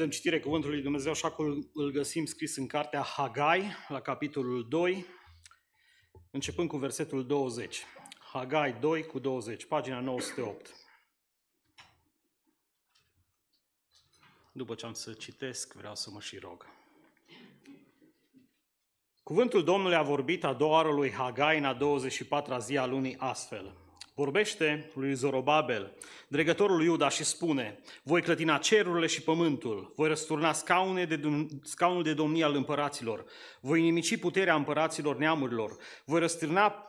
Dăm citire cuvântului lui Dumnezeu așa cum îl găsim scris în cartea Hagai, la capitolul 2, începând cu versetul 20. Hagai 2 cu 20, pagina 908. După ce am să citesc, vreau să mă și rog. Cuvântul Domnului a vorbit a doua oară lui Hagai în a 24-a zi a lunii astfel vorbește lui Zorobabel, dregătorul lui Iuda și spune, voi clătina cerurile și pământul, voi răsturna scaune de, scaunul de domnie al împăraților, voi nimici puterea împăraților neamurilor, voi răsturna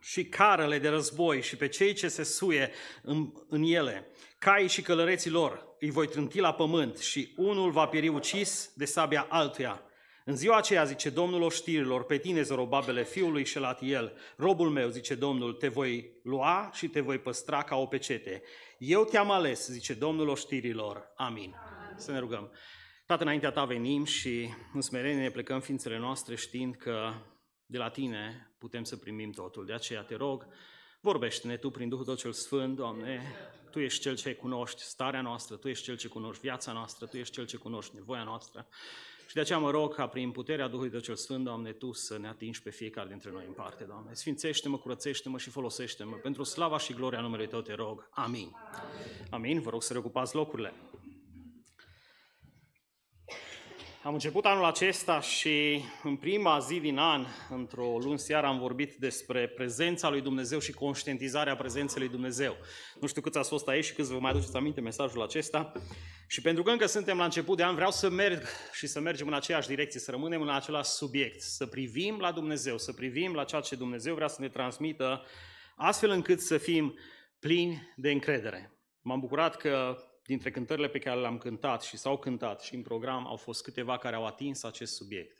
și carele de război și pe cei ce se suie în, în ele, cai și călăreții lor îi voi trânti la pământ și unul va pieri ucis de sabia altuia în ziua aceea, zice Domnul oștirilor, pe tine, Zorobabele, fiului el. robul meu, zice Domnul, te voi lua și te voi păstra ca o pecete. Eu te-am ales, zice Domnul oștirilor. Amin. Amin. Să ne rugăm. Tată, înaintea ta venim și în smerenie ne plecăm ființele noastre știind că de la tine putem să primim totul. De aceea te rog, vorbește-ne tu prin Duhul tău cel Sfânt, Doamne, tu ești cel ce cunoști starea noastră, tu ești cel ce cunoști viața noastră, tu ești cel ce cunoști nevoia noastră. Și de aceea mă rog ca prin puterea Duhului Tău cel Sfânt, Doamne, Tu să ne atingi pe fiecare dintre noi în parte, Doamne. Sfințește-mă, curățește-mă și folosește-mă. Pentru slava și gloria numelui Tău te rog. Amin. Amin. Amin. Vă rog să reocupați locurile. Am început anul acesta și în prima zi din an, într-o luni seară, am vorbit despre prezența lui Dumnezeu și conștientizarea prezenței lui Dumnezeu. Nu știu câți ați fost aici și câți vă mai aduceți aminte mesajul acesta. Și pentru că încă suntem la început de an, vreau să merg și să mergem în aceeași direcție, să rămânem în același subiect, să privim la Dumnezeu, să privim la ceea ce Dumnezeu vrea să ne transmită, astfel încât să fim plini de încredere. M-am bucurat că Dintre cântările pe care le-am cântat și s-au cântat și în program au fost câteva care au atins acest subiect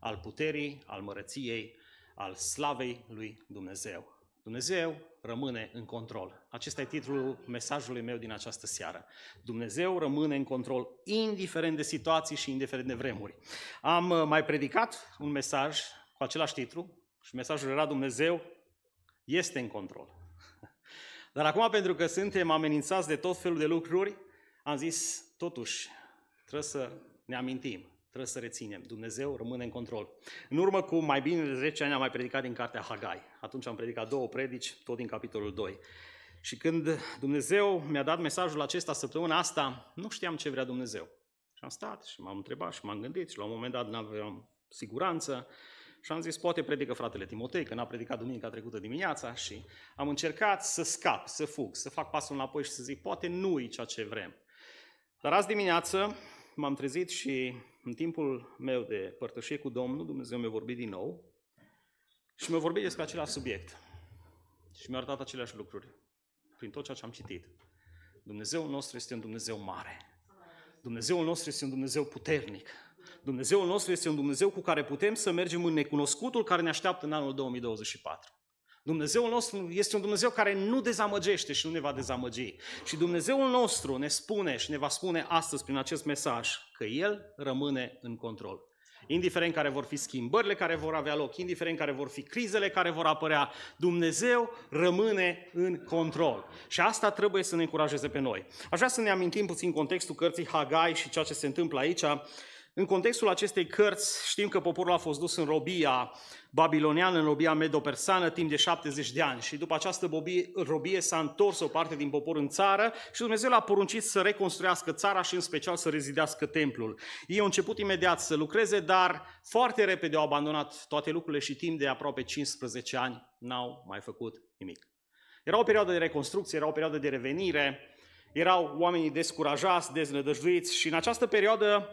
al puterii, al mărăției, al slavei lui Dumnezeu. Dumnezeu rămâne în control. Acesta e titlul mesajului meu din această seară. Dumnezeu rămâne în control, indiferent de situații și indiferent de vremuri. Am uh, mai predicat un mesaj cu același titlu și mesajul era Dumnezeu este în control. Dar acum, pentru că suntem amenințați de tot felul de lucruri, am zis, totuși, trebuie să ne amintim, trebuie să reținem. Dumnezeu rămâne în control. În urmă cu mai bine de 10 ani am mai predicat din cartea Hagai. Atunci am predicat două predici, tot din capitolul 2. Și când Dumnezeu mi-a dat mesajul acesta săptămâna asta, nu știam ce vrea Dumnezeu. Și am stat și m-am întrebat și m-am gândit și la un moment dat nu aveam siguranță și am zis, poate predică fratele Timotei, că n-a predicat duminica trecută dimineața și am încercat să scap, să fug, să fac pasul înapoi și să zic, poate nu i ceea ce vrem. Dar azi dimineață m-am trezit și în timpul meu de părtășie cu Domnul, Dumnezeu mi-a vorbit din nou și mi-a vorbit despre același subiect. Și mi-a arătat aceleași lucruri prin tot ceea ce am citit. Dumnezeul nostru este un Dumnezeu mare. Dumnezeul nostru este un Dumnezeu puternic. Dumnezeul nostru este un Dumnezeu cu care putem să mergem în necunoscutul care ne așteaptă în anul 2024. Dumnezeul nostru este un Dumnezeu care nu dezamăgește și nu ne va dezamăgi. Și Dumnezeul nostru ne spune și ne va spune astăzi prin acest mesaj că El rămâne în control. Indiferent care vor fi schimbările care vor avea loc, indiferent care vor fi crizele care vor apărea, Dumnezeu rămâne în control. Și asta trebuie să ne încurajeze pe noi. Aș vrea să ne amintim puțin contextul cărții Hagai și ceea ce se întâmplă aici. În contextul acestei cărți știm că poporul a fost dus în robia babiloniană, în robia medopersană, timp de 70 de ani și după această robie s-a întors o parte din popor în țară și Dumnezeu l-a poruncit să reconstruiască țara și în special să rezidească templul. Ei au început imediat să lucreze, dar foarte repede au abandonat toate lucrurile și timp de aproape 15 ani n-au mai făcut nimic. Era o perioadă de reconstrucție, era o perioadă de revenire, erau oamenii descurajați, deznădăjduiți și în această perioadă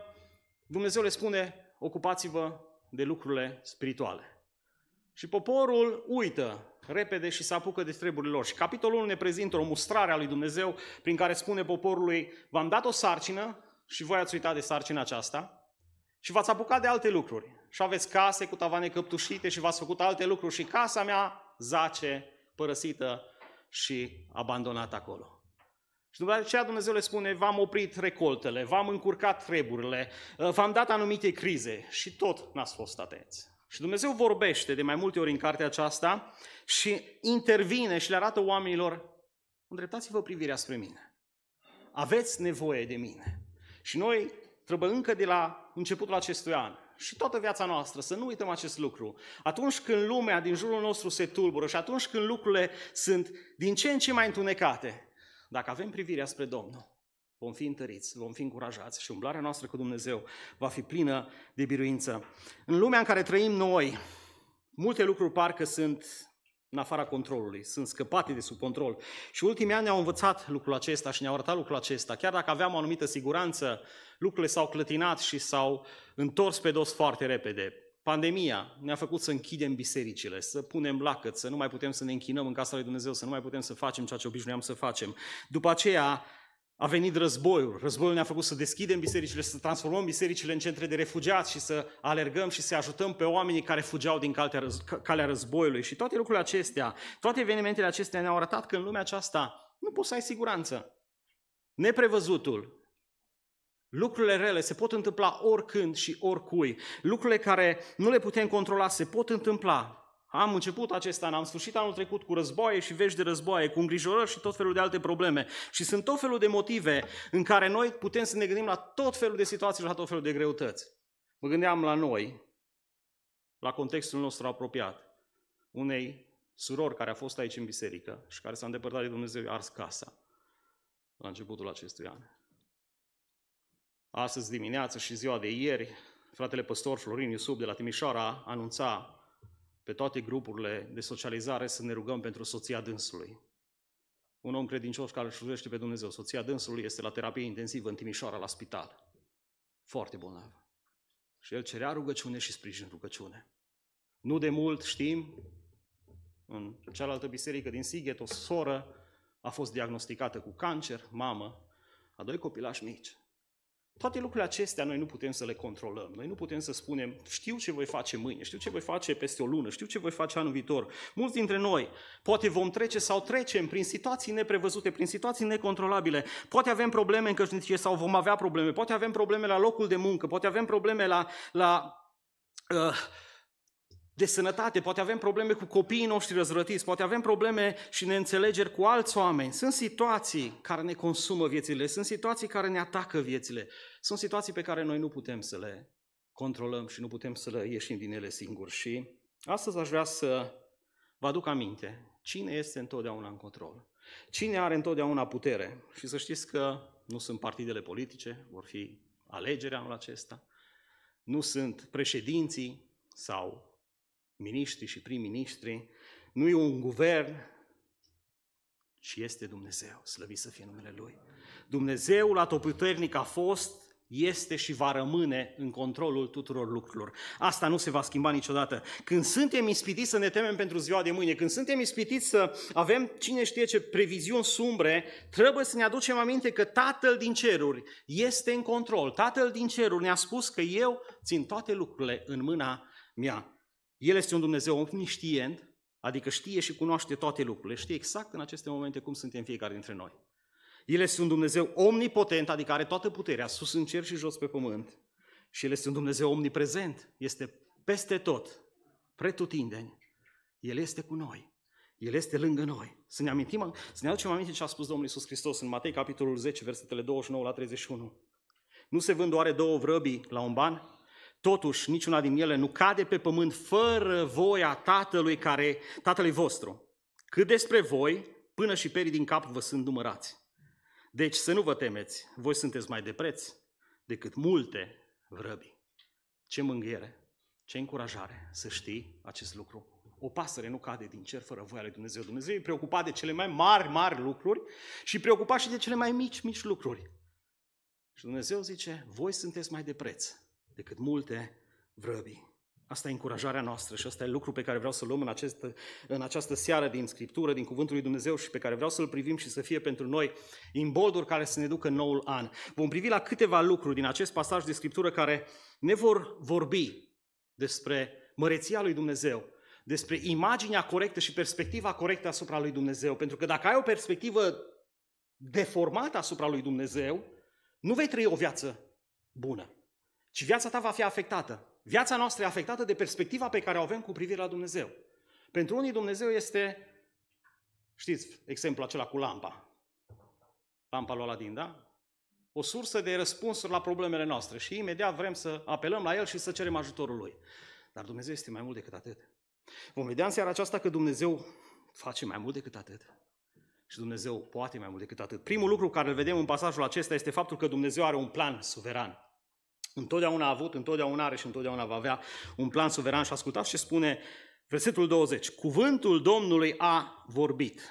Dumnezeu le spune, ocupați-vă de lucrurile spirituale. Și poporul uită repede și se apucă de treburile lor. Și capitolul 1 ne prezintă o mustrare a lui Dumnezeu prin care spune poporului, v-am dat o sarcină și voi ați uitat de sarcina aceasta și v-ați apucat de alte lucruri. Și aveți case cu tavane căptușite și v-ați făcut alte lucruri și casa mea zace, părăsită și abandonată acolo. Și după aceea Dumnezeu le spune, v-am oprit recoltele, v-am încurcat treburile, uh, v-am dat anumite crize și tot n-ați fost atenți. Și Dumnezeu vorbește de mai multe ori în cartea aceasta și intervine și le arată oamenilor, îndreptați-vă privirea spre mine. Aveți nevoie de mine. Și noi trebuie încă de la începutul acestui an și toată viața noastră, să nu uităm acest lucru. Atunci când lumea din jurul nostru se tulbură și atunci când lucrurile sunt din ce în ce mai întunecate, dacă avem privirea spre Domnul, vom fi întăriți, vom fi încurajați și umblarea noastră cu Dumnezeu va fi plină de biruință. În lumea în care trăim noi, multe lucruri parcă sunt în afara controlului, sunt scăpate de sub control. Și ultimii ani ne-au învățat lucrul acesta și ne-au arătat lucrul acesta. Chiar dacă aveam o anumită siguranță, lucrurile s-au clătinat și s-au întors pe dos foarte repede. Pandemia ne-a făcut să închidem bisericile, să punem lacăt, să nu mai putem să ne închinăm în casa lui Dumnezeu, să nu mai putem să facem ceea ce obișnuiam să facem. După aceea a venit războiul. Războiul ne-a făcut să deschidem bisericile, să transformăm bisericile în centre de refugiați și să alergăm și să ajutăm pe oamenii care fugeau din calea războiului. Și toate lucrurile acestea, toate evenimentele acestea ne-au arătat că în lumea aceasta nu poți să ai siguranță. Neprevăzutul, Lucrurile rele se pot întâmpla oricând și oricui. Lucrurile care nu le putem controla se pot întâmpla. Am început acest an, am sfârșit anul trecut cu războaie și vești de războaie, cu îngrijorări și tot felul de alte probleme. Și sunt tot felul de motive în care noi putem să ne gândim la tot felul de situații și la tot felul de greutăți. Mă gândeam la noi, la contextul nostru apropiat, unei surori care a fost aici în biserică și care s-a îndepărtat de Dumnezeu, ars casa la începutul acestui an astăzi dimineață și ziua de ieri, fratele păstor Florin Iusub de la Timișoara anunța pe toate grupurile de socializare să ne rugăm pentru soția dânsului. Un om credincios care își slujește pe Dumnezeu, soția dânsului este la terapie intensivă în Timișoara, la spital. Foarte bolnav. Și el cerea rugăciune și sprijin rugăciune. Nu de mult știm, în cealaltă biserică din Sighet, o soră a fost diagnosticată cu cancer, mamă, a doi copilași mici. Toate lucrurile acestea noi nu putem să le controlăm. Noi nu putem să spunem, știu ce voi face mâine, știu ce voi face peste o lună, știu ce voi face anul viitor. Mulți dintre noi poate vom trece sau trecem prin situații neprevăzute, prin situații necontrolabile. Poate avem probleme în căsnicie sau vom avea probleme. Poate avem probleme la locul de muncă, poate avem probleme la, la uh, de sănătate, poate avem probleme cu copiii noștri răzvrătiți, poate avem probleme și neînțelegeri cu alți oameni. Sunt situații care ne consumă viețile, sunt situații care ne atacă viețile, sunt situații pe care noi nu putem să le controlăm și nu putem să le ieșim din ele singuri. Și astăzi aș vrea să vă aduc aminte cine este întotdeauna în control, cine are întotdeauna putere. Și să știți că nu sunt partidele politice, vor fi alegeri anul acesta, nu sunt președinții sau miniștri și prim-ministri, nu e un guvern, ci este Dumnezeu, slăvit să fie numele Lui. Dumnezeul atoputernic a fost, este și va rămâne în controlul tuturor lucrurilor. Asta nu se va schimba niciodată. Când suntem ispitiți să ne temem pentru ziua de mâine, când suntem ispitiți să avem cine știe ce previziuni sumbre, trebuie să ne aducem aminte că Tatăl din ceruri este în control. Tatăl din ceruri ne-a spus că eu țin toate lucrurile în mâna mea. El este un Dumnezeu omniștient, adică știe și cunoaște toate lucrurile, știe exact în aceste momente cum suntem fiecare dintre noi. El este un Dumnezeu omnipotent, adică are toată puterea, sus în cer și jos pe pământ. Și El este un Dumnezeu omniprezent, este peste tot, pretutindeni. El este cu noi. El este lângă noi. Să ne amintim, să ne aducem aminte ce a spus Domnul Iisus Hristos în Matei, capitolul 10, versetele 29 la 31. Nu se vând oare două vrăbii la un ban? Totuși, niciuna din ele nu cade pe pământ fără voia Tatălui care, Tatălui vostru. Cât despre voi, până și perii din cap vă sunt numărați. Deci să nu vă temeți, voi sunteți mai de preț decât multe vrăbi. Ce mânghiere, ce încurajare să știi acest lucru. O pasăre nu cade din cer fără voia lui Dumnezeu. Dumnezeu e preocupat de cele mai mari, mari lucruri și preocupat și de cele mai mici, mici lucruri. Și Dumnezeu zice, voi sunteți mai de preț decât multe vrăbii. Asta e încurajarea noastră și asta e lucru pe care vreau să-l luăm în, acest, în această seară din Scriptură, din Cuvântul lui Dumnezeu și pe care vreau să-l privim și să fie pentru noi imbolduri care să ne ducă în noul an. Vom privi la câteva lucruri din acest pasaj de Scriptură care ne vor vorbi despre măreția lui Dumnezeu, despre imaginea corectă și perspectiva corectă asupra lui Dumnezeu. Pentru că dacă ai o perspectivă deformată asupra lui Dumnezeu, nu vei trăi o viață bună ci viața ta va fi afectată. Viața noastră e afectată de perspectiva pe care o avem cu privire la Dumnezeu. Pentru unii Dumnezeu este, știți, exemplul acela cu lampa. Lampa lui Aladin, da? O sursă de răspunsuri la problemele noastre și imediat vrem să apelăm la El și să cerem ajutorul Lui. Dar Dumnezeu este mai mult decât atât. Vom vedea în seara aceasta că Dumnezeu face mai mult decât atât. Și Dumnezeu poate mai mult decât atât. Primul lucru care îl vedem în pasajul acesta este faptul că Dumnezeu are un plan suveran. Întotdeauna a avut, întotdeauna are și întotdeauna va avea un plan suveran și ascultați ce spune versetul 20. Cuvântul Domnului a vorbit.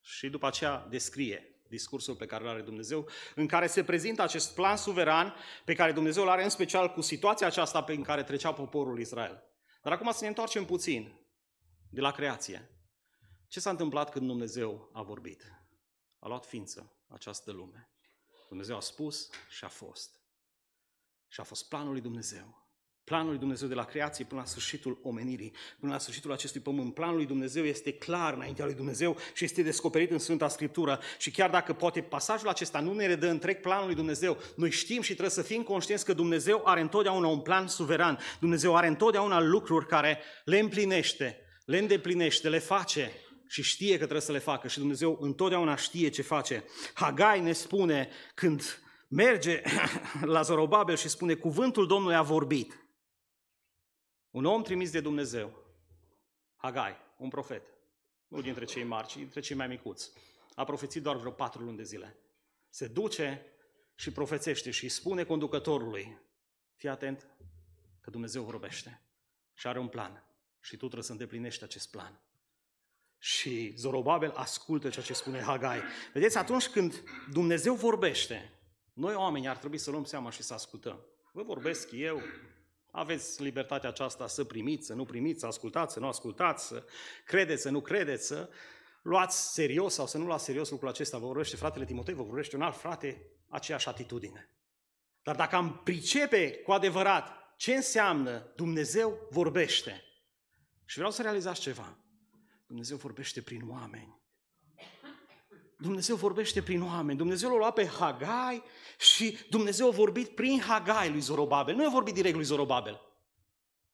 Și după aceea descrie discursul pe care îl are Dumnezeu, în care se prezintă acest plan suveran pe care Dumnezeu îl are în special cu situația aceasta prin care trecea poporul Israel. Dar acum să ne întoarcem puțin de la creație. Ce s-a întâmplat când Dumnezeu a vorbit? A luat ființă această lume. Dumnezeu a spus și a fost. Și a fost planul lui Dumnezeu. Planul lui Dumnezeu de la creație până la sfârșitul omenirii, până la sfârșitul acestui pământ. Planul lui Dumnezeu este clar înaintea lui Dumnezeu și este descoperit în Sfânta Scriptură. Și chiar dacă poate pasajul acesta nu ne redă întreg planul lui Dumnezeu, noi știm și trebuie să fim conștienți că Dumnezeu are întotdeauna un plan suveran. Dumnezeu are întotdeauna lucruri care le împlinește, le îndeplinește, le face și știe că trebuie să le facă și Dumnezeu întotdeauna știe ce face. Hagai ne spune când merge la Zorobabel și spune, cuvântul Domnului a vorbit. Un om trimis de Dumnezeu, Hagai, un profet, nu dintre cei mari, ci dintre cei mai micuți, a profețit doar vreo patru luni de zile. Se duce și profețește și spune conducătorului, fii atent că Dumnezeu vorbește și are un plan și tu trebuie să îndeplinești acest plan. Și Zorobabel ascultă ceea ce spune Hagai. Vedeți, atunci când Dumnezeu vorbește, noi oameni ar trebui să luăm seama și să ascultăm. Vă vorbesc eu, aveți libertatea aceasta să primiți, să nu primiți, să ascultați, să nu ascultați, să credeți, să nu credeți, să luați serios sau să nu luați serios lucrul acesta. Vă vorbește fratele Timotei, vă vorbește un alt frate, aceeași atitudine. Dar dacă am pricepe cu adevărat ce înseamnă Dumnezeu vorbește, și vreau să realizați ceva, Dumnezeu vorbește prin oameni. Dumnezeu vorbește prin oameni. Dumnezeu l-a luat pe Hagai și Dumnezeu a vorbit prin Hagai lui Zorobabel. Nu a vorbit direct lui Zorobabel.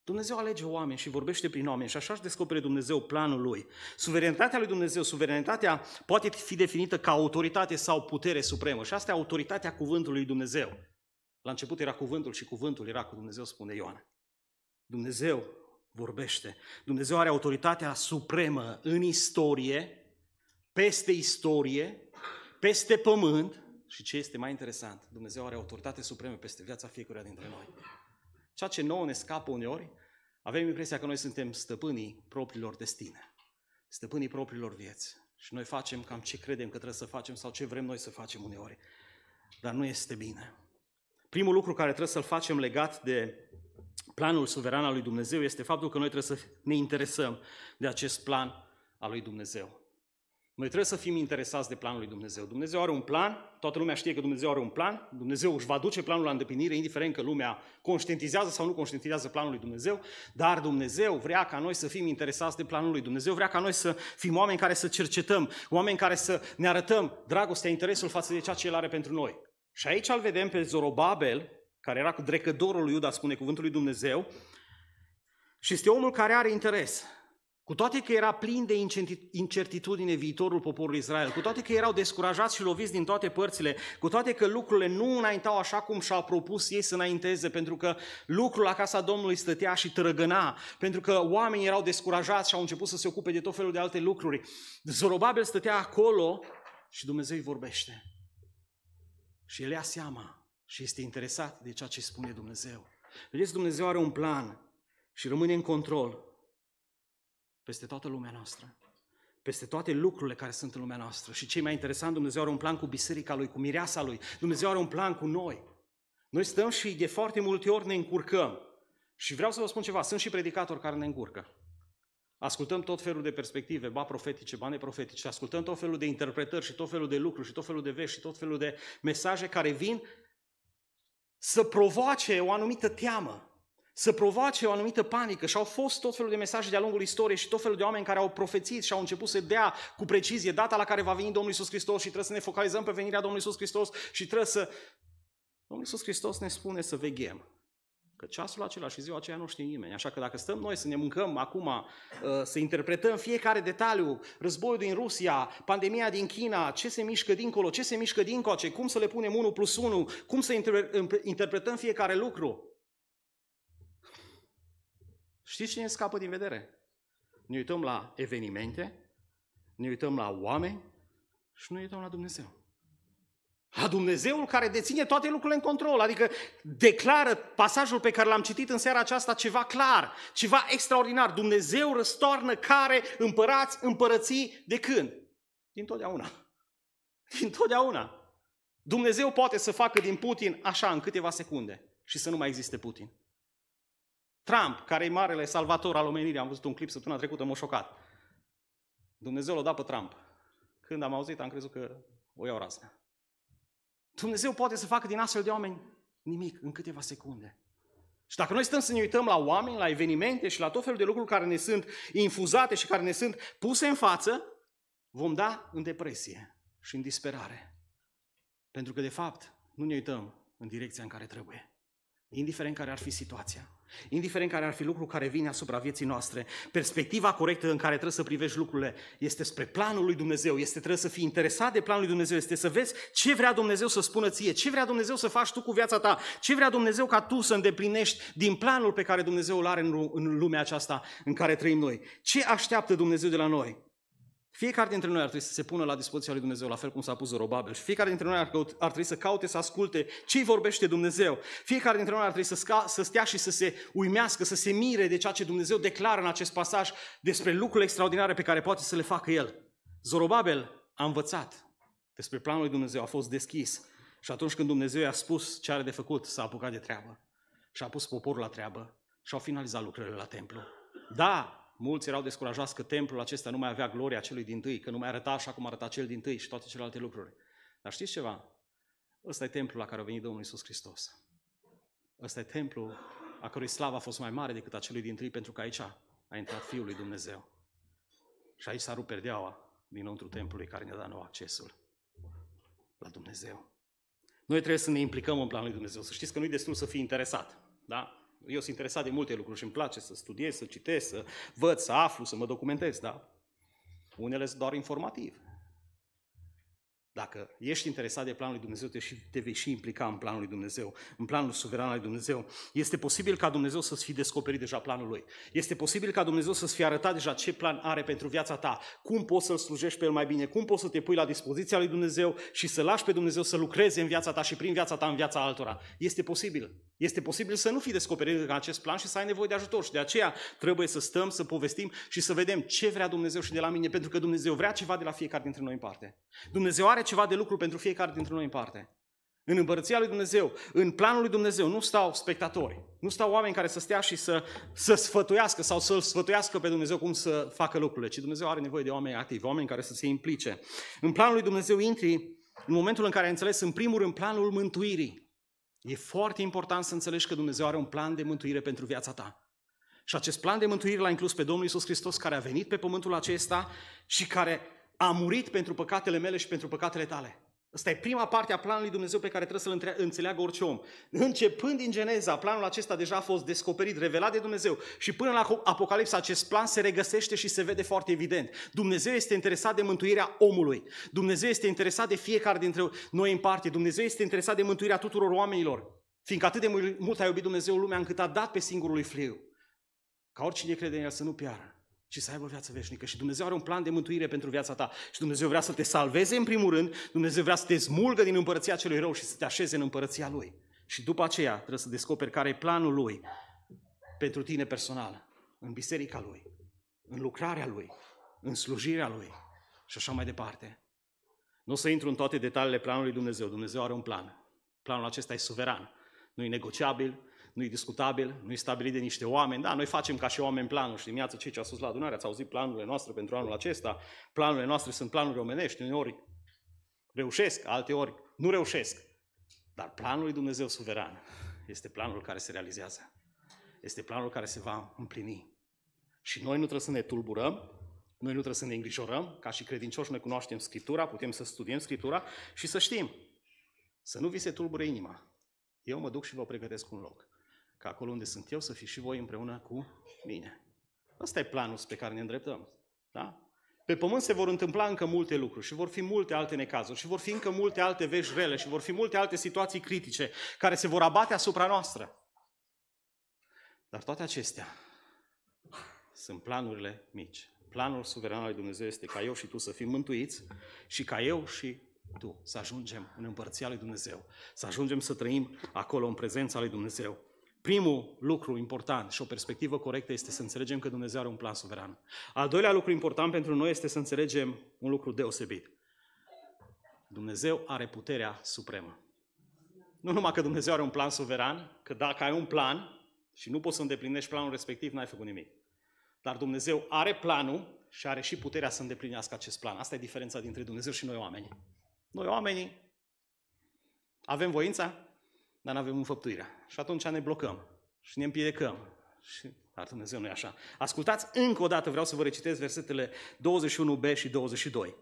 Dumnezeu alege oameni și vorbește prin oameni și așa își descopere Dumnezeu planul lui. Suverenitatea lui Dumnezeu, suverenitatea poate fi definită ca autoritate sau putere supremă și asta e autoritatea cuvântului lui Dumnezeu. La început era cuvântul și cuvântul era cu Dumnezeu, spune Ioan. Dumnezeu vorbește. Dumnezeu are autoritatea supremă în istorie, peste istorie, peste pământ și ce este mai interesant, Dumnezeu are autoritate supremă peste viața fiecăruia dintre noi. Ceea ce nouă ne scapă uneori, avem impresia că noi suntem stăpânii propriilor destine, stăpânii propriilor vieți. Și noi facem cam ce credem că trebuie să facem sau ce vrem noi să facem uneori. Dar nu este bine. Primul lucru care trebuie să-l facem legat de planul suveran al lui Dumnezeu este faptul că noi trebuie să ne interesăm de acest plan al lui Dumnezeu. Noi trebuie să fim interesați de planul lui Dumnezeu. Dumnezeu are un plan, toată lumea știe că Dumnezeu are un plan, Dumnezeu își va duce planul la îndeplinire, indiferent că lumea conștientizează sau nu conștientizează planul lui Dumnezeu, dar Dumnezeu vrea ca noi să fim interesați de planul lui Dumnezeu, vrea ca noi să fim oameni care să cercetăm, oameni care să ne arătăm dragostea, interesul față de ceea ce El are pentru noi. Și aici îl vedem pe Zorobabel, care era cu drecădorul lui Iuda, spune cuvântul lui Dumnezeu, și este omul care are interes. Cu toate că era plin de incertitudine viitorul poporului Israel, cu toate că erau descurajați și loviți din toate părțile, cu toate că lucrurile nu înaintau așa cum și-au propus ei să înainteze, pentru că lucrul la casa Domnului stătea și trăgăna, pentru că oamenii erau descurajați și au început să se ocupe de tot felul de alte lucruri. Zorobabel stătea acolo și Dumnezeu îi vorbește. Și el ia seama și este interesat de ceea ce spune Dumnezeu. Vedeți, Dumnezeu are un plan și rămâne în control peste toată lumea noastră, peste toate lucrurile care sunt în lumea noastră. Și ce mai interesant, Dumnezeu are un plan cu biserica Lui, cu mireasa Lui, Dumnezeu are un plan cu noi. Noi stăm și de foarte multe ori ne încurcăm. Și vreau să vă spun ceva, sunt și predicatori care ne încurcă. Ascultăm tot felul de perspective, ba profetice, ba neprofetice, ascultăm tot felul de interpretări și tot felul de lucruri și tot felul de vești și tot felul de mesaje care vin să provoace o anumită teamă, să provoace o anumită panică și au fost tot felul de mesaje de-a lungul istoriei și tot felul de oameni care au profețit și au început să dea cu precizie data la care va veni Domnul Isus Hristos și trebuie să ne focalizăm pe venirea Domnului Isus Hristos și trebuie să... Domnul Isus Hristos ne spune să veghem. Că ceasul acela și ziua aceea nu știe nimeni. Așa că dacă stăm noi să ne mâncăm acum, uh, să interpretăm fiecare detaliu, războiul din Rusia, pandemia din China, ce se mișcă dincolo, ce se mișcă dincoace, cum să le punem 1 plus 1, cum să interpretăm fiecare lucru, Știți ce ne scapă din vedere? Ne uităm la evenimente, ne uităm la oameni și nu ne uităm la Dumnezeu. La Dumnezeul care deține toate lucrurile în control, adică declară pasajul pe care l-am citit în seara aceasta ceva clar, ceva extraordinar. Dumnezeu răstoarnă care împărați, împărății de când? Din totdeauna. Din totdeauna. Dumnezeu poate să facă din Putin așa în câteva secunde și să nu mai existe Putin. Trump, care e marele salvator al omenirii, am văzut un clip săptămâna trecută, m-a șocat. Dumnezeu l-a dat pe Trump. Când am auzit, am crezut că o iau raznă. Dumnezeu poate să facă din astfel de oameni nimic în câteva secunde. Și dacă noi stăm să ne uităm la oameni, la evenimente și la tot felul de lucruri care ne sunt infuzate și care ne sunt puse în față, vom da în depresie și în disperare. Pentru că, de fapt, nu ne uităm în direcția în care trebuie. Indiferent care ar fi situația. Indiferent care ar fi lucrul care vine asupra vieții noastre, perspectiva corectă în care trebuie să privești lucrurile este spre planul lui Dumnezeu, este trebuie să fii interesat de planul lui Dumnezeu, este să vezi ce vrea Dumnezeu să spună ție, ce vrea Dumnezeu să faci tu cu viața ta, ce vrea Dumnezeu ca tu să îndeplinești din planul pe care Dumnezeu îl are în lumea aceasta în care trăim noi. Ce așteaptă Dumnezeu de la noi? Fiecare dintre noi ar trebui să se pună la dispoziția lui Dumnezeu, la fel cum s-a pus Zorobabel. Și fiecare dintre noi ar, ar trebui să caute să asculte ce vorbește Dumnezeu. Fiecare dintre noi ar trebui să, sca, să stea și să se uimească, să se mire de ceea ce Dumnezeu declară în acest pasaj despre lucrurile extraordinare pe care poate să le facă El. Zorobabel a învățat despre planul lui Dumnezeu, a fost deschis. Și atunci când Dumnezeu i-a spus ce are de făcut, s-a apucat de treabă. Și a pus poporul la treabă și au finalizat lucrările la templu. Da, Mulți erau descurajați că templul acesta nu mai avea gloria celui din tâi, că nu mai arăta așa cum arăta cel din tâi și toate celelalte lucruri. Dar știți ceva? Ăsta e templul la care a venit Domnul Isus Hristos. Ăsta e templul a cărui slavă a fost mai mare decât a celui din tâi, pentru că aici a intrat Fiul lui Dumnezeu. Și aici s-a rupt perdeaua dinăuntru templului care ne-a dat nou accesul la Dumnezeu. Noi trebuie să ne implicăm în planul lui Dumnezeu. Să știți că nu-i destul să fii interesat. Da? Eu sunt interesat de multe lucruri și îmi place să studiez, să citesc, să văd, să aflu, să mă documentez, da? Unele sunt doar informativ. Dacă ești interesat de planul lui Dumnezeu, te, și, te vei și implica în planul lui Dumnezeu, în planul suveran al lui Dumnezeu. Este posibil ca Dumnezeu să-ți fi descoperit deja planul lui. Este posibil ca Dumnezeu să-ți fi arătat deja ce plan are pentru viața ta, cum poți să-L slujești pe El mai bine, cum poți să te pui la dispoziția lui Dumnezeu și să lași pe Dumnezeu să lucreze în viața ta și prin viața ta în viața altora. Este posibil. Este posibil să nu fi descoperit în acest plan și să ai nevoie de ajutor și de aceea trebuie să stăm, să povestim și să vedem ce vrea Dumnezeu și de la mine, pentru că Dumnezeu vrea ceva de la fiecare dintre noi în parte. Dumnezeu are ceva de lucru pentru fiecare dintre noi în parte. În împărăția lui Dumnezeu, în planul lui Dumnezeu, nu stau spectatori, nu stau oameni care să stea și să, să sfătuiască sau să-L sfătuiască pe Dumnezeu cum să facă lucrurile, ci Dumnezeu are nevoie de oameni activi, oameni care să se implice. În planul lui Dumnezeu intri în momentul în care ai înțeles, în primul rând, planul mântuirii. E foarte important să înțelegi că Dumnezeu are un plan de mântuire pentru viața ta. Și acest plan de mântuire l-a inclus pe Domnul Isus Hristos care a venit pe pământul acesta și care a murit pentru păcatele mele și pentru păcatele tale. Asta e prima parte a planului Dumnezeu pe care trebuie să-l înțeleagă orice om. Începând din Geneza, planul acesta deja a fost descoperit, revelat de Dumnezeu și până la Apocalipsa acest plan se regăsește și se vede foarte evident. Dumnezeu este interesat de mântuirea omului. Dumnezeu este interesat de fiecare dintre noi în parte. Dumnezeu este interesat de mântuirea tuturor oamenilor. Fiindcă atât de mult a iubit Dumnezeu lumea încât a dat pe lui fliu. Ca oricine crede în el să nu piară, și să aibă viață veșnică. Și Dumnezeu are un plan de mântuire pentru viața ta. Și Dumnezeu vrea să te salveze în primul rând, Dumnezeu vrea să te smulgă din împărăția celui rău și să te așeze în împărăția Lui. Și după aceea trebuie să descoperi care e planul Lui pentru tine personal, în biserica Lui, în lucrarea Lui, în slujirea Lui și așa mai departe. Nu o să intru în toate detaliile planului Dumnezeu. Dumnezeu are un plan. Planul acesta e suveran. Nu e negociabil, nu e discutabil, nu e stabilit de niște oameni. Da, noi facem ca și oameni planul. Și dimineața cei ce a spus la adunare, ați auzit planurile noastre pentru anul acesta. Planurile noastre sunt planuri omenești. Uneori reușesc, alteori nu reușesc. Dar planul lui Dumnezeu suveran este planul care se realizează. Este planul care se va împlini. Și noi nu trebuie să ne tulburăm, noi nu trebuie să ne îngrijorăm, ca și credincioși ne cunoaștem Scriptura, putem să studiem Scriptura și să știm. Să nu vi se tulbure inima. Eu mă duc și vă pregătesc un loc ca acolo unde sunt eu să fiți și voi împreună cu mine. Ăsta e planul spre care ne îndreptăm. Da? Pe pământ se vor întâmpla încă multe lucruri și vor fi multe alte necazuri și vor fi încă multe alte vești rele și vor fi multe alte situații critice care se vor abate asupra noastră. Dar toate acestea sunt planurile mici. Planul suveran al lui Dumnezeu este ca eu și tu să fim mântuiți și ca eu și tu să ajungem în împărția lui Dumnezeu, să ajungem să trăim acolo în prezența lui Dumnezeu, Primul lucru important și o perspectivă corectă este să înțelegem că Dumnezeu are un plan suveran. Al doilea lucru important pentru noi este să înțelegem un lucru deosebit. Dumnezeu are puterea supremă. Nu numai că Dumnezeu are un plan suveran, că dacă ai un plan și nu poți să îndeplinești planul respectiv, n-ai făcut nimic. Dar Dumnezeu are planul și are și puterea să îndeplinească acest plan. Asta e diferența dintre Dumnezeu și noi oameni. Noi oamenii avem voința, dar nu avem înfăptuirea. Și atunci ne blocăm și ne împiedicăm. Și, dar Dumnezeu nu e așa. Ascultați încă o dată, vreau să vă recitesc versetele 21b și 22.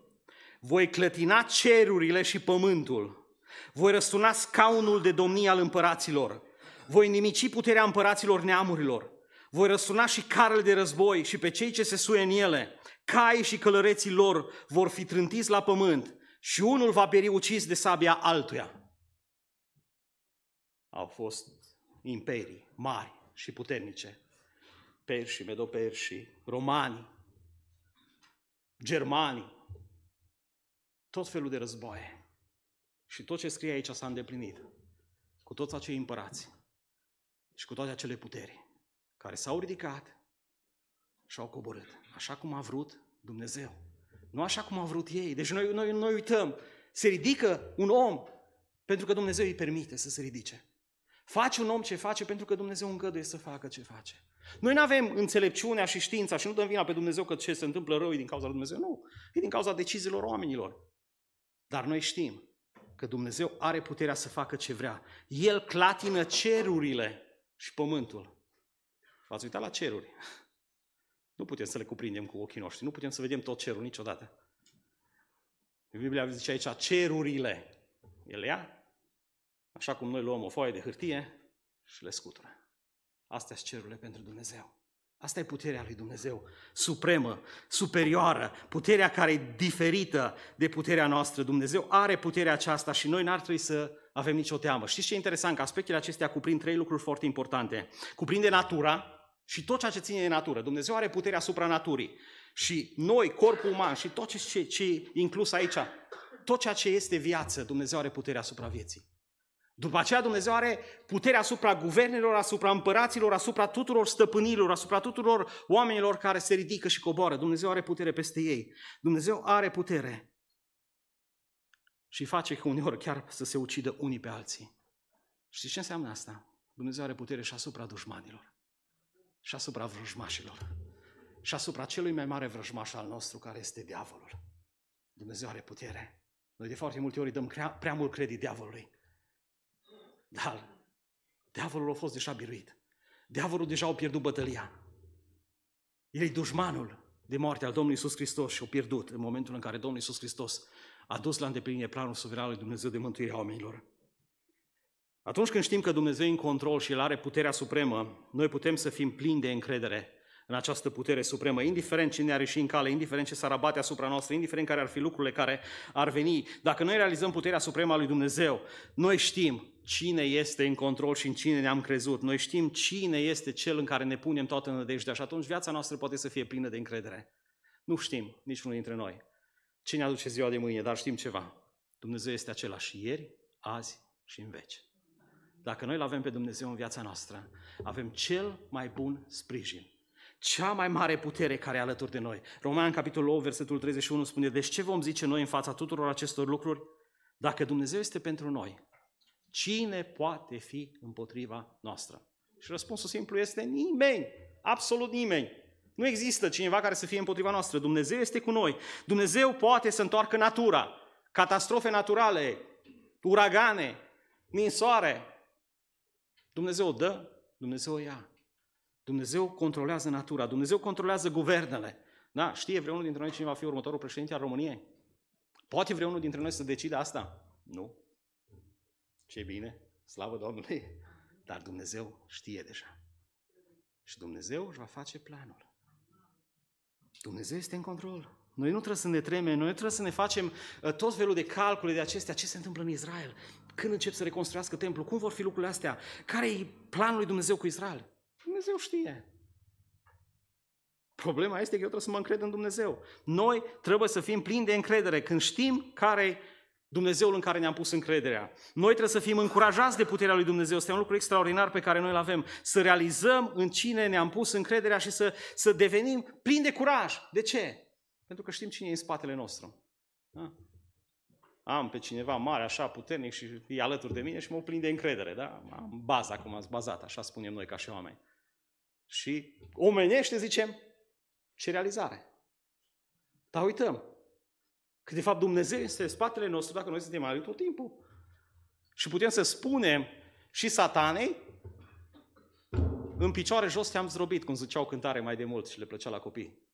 Voi clătina cerurile și pământul. Voi răsuna scaunul de domnie al împăraților. Voi nimici puterea împăraților neamurilor. Voi răsuna și carele de război și pe cei ce se suie în ele. Cai și călăreții lor vor fi trântiți la pământ și unul va pieri ucis de sabia altuia au fost imperii mari și puternice. Perșii, medoperșii, romani, germani, tot felul de războaie. Și tot ce scrie aici s-a îndeplinit cu toți acei împărați și cu toate acele puteri care s-au ridicat și au coborât, așa cum a vrut Dumnezeu. Nu așa cum a vrut ei. Deci noi, noi, noi uităm. Se ridică un om pentru că Dumnezeu îi permite să se ridice. Faci un om ce face pentru că Dumnezeu îngăduie să facă ce face. Noi nu avem înțelepciunea și știința și nu dăm vina pe Dumnezeu că ce se întâmplă rău e din cauza lui Dumnezeu. Nu, e din cauza deciziilor oamenilor. Dar noi știm că Dumnezeu are puterea să facă ce vrea. El clatină cerurile și pământul. V-ați uitat la ceruri. Nu putem să le cuprindem cu ochii noștri, nu putem să vedem tot cerul niciodată. Biblia zice aici cerurile. El ia Așa cum noi luăm o foaie de hârtie și le scutură. Astea sunt cerurile pentru Dumnezeu. Asta e puterea lui Dumnezeu, supremă, superioară, puterea care e diferită de puterea noastră. Dumnezeu are puterea aceasta și noi n-ar trebui să avem nicio teamă. Știți ce e interesant? Că aspectele acestea cuprind trei lucruri foarte importante. Cuprinde natura și tot ceea ce ține de natură. Dumnezeu are puterea asupra naturii. Și noi, corpul uman și tot ce, ce, e inclus aici, tot ceea ce este viață, Dumnezeu are puterea asupra vieții. După aceea Dumnezeu are putere asupra guvernelor, asupra împăraților, asupra tuturor stăpânilor, asupra tuturor oamenilor care se ridică și coboară. Dumnezeu are putere peste ei. Dumnezeu are putere. Și face că uneori chiar să se ucidă unii pe alții. Știți ce înseamnă asta? Dumnezeu are putere și asupra dușmanilor, și asupra vrăjmașilor, și asupra celui mai mare vrăjmaș al nostru care este diavolul. Dumnezeu are putere. Noi de foarte multe ori dăm prea, prea mult credit diavolului. Dar diavolul a fost deja biruit. Diavolul deja a pierdut bătălia. El e dușmanul de moarte al Domnului Iisus Hristos și a pierdut în momentul în care Domnul Iisus Hristos a dus la îndeplinire planul suveran lui Dumnezeu de mântuire a oamenilor. Atunci când știm că Dumnezeu e în control și El are puterea supremă, noi putem să fim plini de încredere în această putere supremă, indiferent cine ar ieși în cale, indiferent ce s-ar abate asupra noastră, indiferent care ar fi lucrurile care ar veni. Dacă noi realizăm puterea supremă a lui Dumnezeu, noi știm cine este în control și în cine ne-am crezut. Noi știm cine este cel în care ne punem toată nădejdea și atunci viața noastră poate să fie plină de încredere. Nu știm niciunul dintre noi ce ne aduce ziua de mâine, dar știm ceva. Dumnezeu este același ieri, azi și în veci. Dacă noi îl avem pe Dumnezeu în viața noastră, avem cel mai bun sprijin cea mai mare putere care e alături de noi. Roman, capitolul 8, versetul 31 spune, deci ce vom zice noi în fața tuturor acestor lucruri? Dacă Dumnezeu este pentru noi, cine poate fi împotriva noastră? Și răspunsul simplu este nimeni, absolut nimeni. Nu există cineva care să fie împotriva noastră. Dumnezeu este cu noi. Dumnezeu poate să întoarcă natura, catastrofe naturale, uragane, ninsoare. Dumnezeu o dă, Dumnezeu o ia. Dumnezeu controlează natura, Dumnezeu controlează guvernele. Da, știe vreunul dintre noi cine va fi următorul președinte al României? Poate vreunul dintre noi să decide asta? Nu. Ce bine, slavă Domnului! Dar Dumnezeu știe deja. Și Dumnezeu își va face planul. Dumnezeu este în control. Noi nu trebuie să ne treme, noi nu trebuie să ne facem uh, tot felul de calcule de acestea. Ce se întâmplă în Israel? Când încep să reconstruiască templul? Cum vor fi lucrurile astea? Care e planul lui Dumnezeu cu Israel? Dumnezeu știe. Problema este că eu trebuie să mă încred în Dumnezeu. Noi trebuie să fim plini de încredere când știm care Dumnezeul în care ne-am pus încrederea. Noi trebuie să fim încurajați de puterea lui Dumnezeu. Este un lucru extraordinar pe care noi îl avem. Să realizăm în cine ne-am pus încrederea și să, să devenim plini de curaj. De ce? Pentru că știm cine e în spatele nostru. Da? Am pe cineva mare, așa, puternic și e alături de mine și mă plin de încredere. Da? Am bază acum, am bazat, așa spunem noi ca și oameni și omenește, zicem, ce realizare. Dar uităm că de fapt Dumnezeu este în spatele nostru dacă noi suntem aici tot timpul. Și putem să spunem și satanei, în picioare jos te-am zdrobit, cum ziceau cântare mai de mult și le plăcea la copii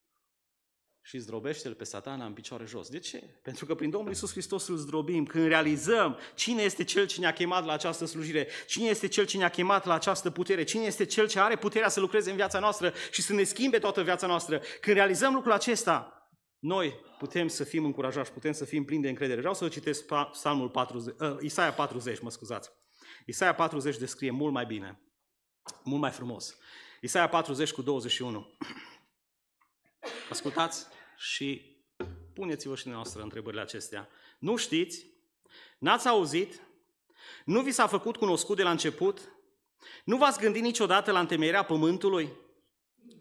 și zdrobește-l pe satana în picioare jos. De ce? Pentru că prin Domnul Isus Hristos îl zdrobim când realizăm cine este Cel ce ne-a chemat la această slujire, cine este Cel ce ne-a chemat la această putere, cine este Cel ce are puterea să lucreze în viața noastră și să ne schimbe toată viața noastră. Când realizăm lucrul acesta, noi putem să fim încurajați, putem să fim plini de încredere. Vreau să citesc Psalmul 40, uh, ă, Isaia 40, mă scuzați. Isaia 40 descrie mult mai bine, mult mai frumos. Isaia 40 cu 21. Ascultați și puneți-vă și dumneavoastră întrebările acestea. Nu știți? N-ați auzit? Nu vi s-a făcut cunoscut de la început? Nu v-ați gândit niciodată la întemeierea pământului?